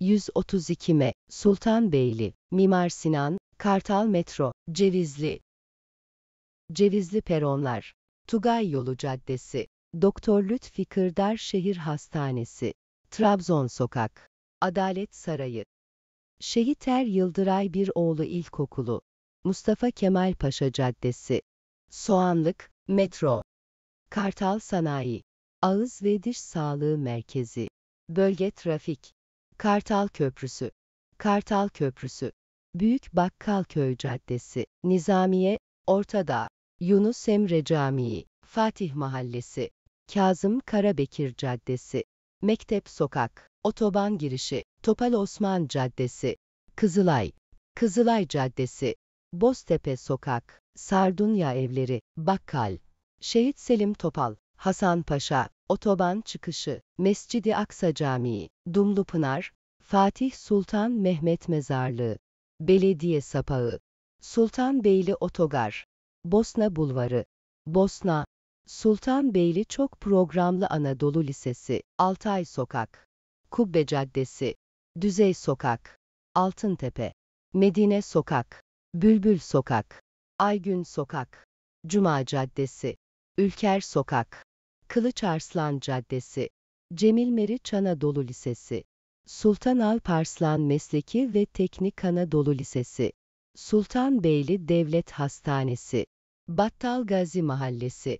132 M, Sultanbeyli, Mimar Sinan, Kartal Metro, Cevizli. Cevizli Peronlar, Tugay Yolu Caddesi, Doktor Lütfi Kırdar Şehir Hastanesi, Trabzon Sokak, Adalet Sarayı. Şehit Er Yıldıray Bir Oğlu İlkokulu, Mustafa Kemal Paşa Caddesi, Soğanlık, Metro, Kartal Sanayi, Ağız ve Diş Sağlığı Merkezi, Bölge Trafik Kartal Köprüsü, Kartal Köprüsü, Büyük Bakkalköy Caddesi, Nizamiye, Ortadağ, Yunus Emre Camii, Fatih Mahallesi, Kazım Karabekir Caddesi, Mektep Sokak, Otoban Girişi, Topal Osman Caddesi, Kızılay, Kızılay Caddesi, Boztepe Sokak, Sardunya Evleri, Bakkal, Şehit Selim Topal, Hasan Paşa, Otoban çıkışı, Mescidi Aksa Camii, Dumlupınar, Fatih Sultan Mehmet Mezarlığı, Belediye Sapağı, Sultanbeyli Otogar, Bosna Bulvarı, Bosna, Sultanbeyli Çok Programlı Anadolu Lisesi, Altay Sokak, Kubbe Caddesi, Düzey Sokak, Altıntepe, Medine Sokak, Bülbül Sokak, Aygün Sokak, Cuma Caddesi, Ülker Sokak, Kılıç Arslan Caddesi, Cemil Meriç Anadolu Lisesi, Sultan Alparslan Mesleki ve Teknik Anadolu Lisesi, Sultan Beyli Devlet Hastanesi, Battal Gazi Mahallesi,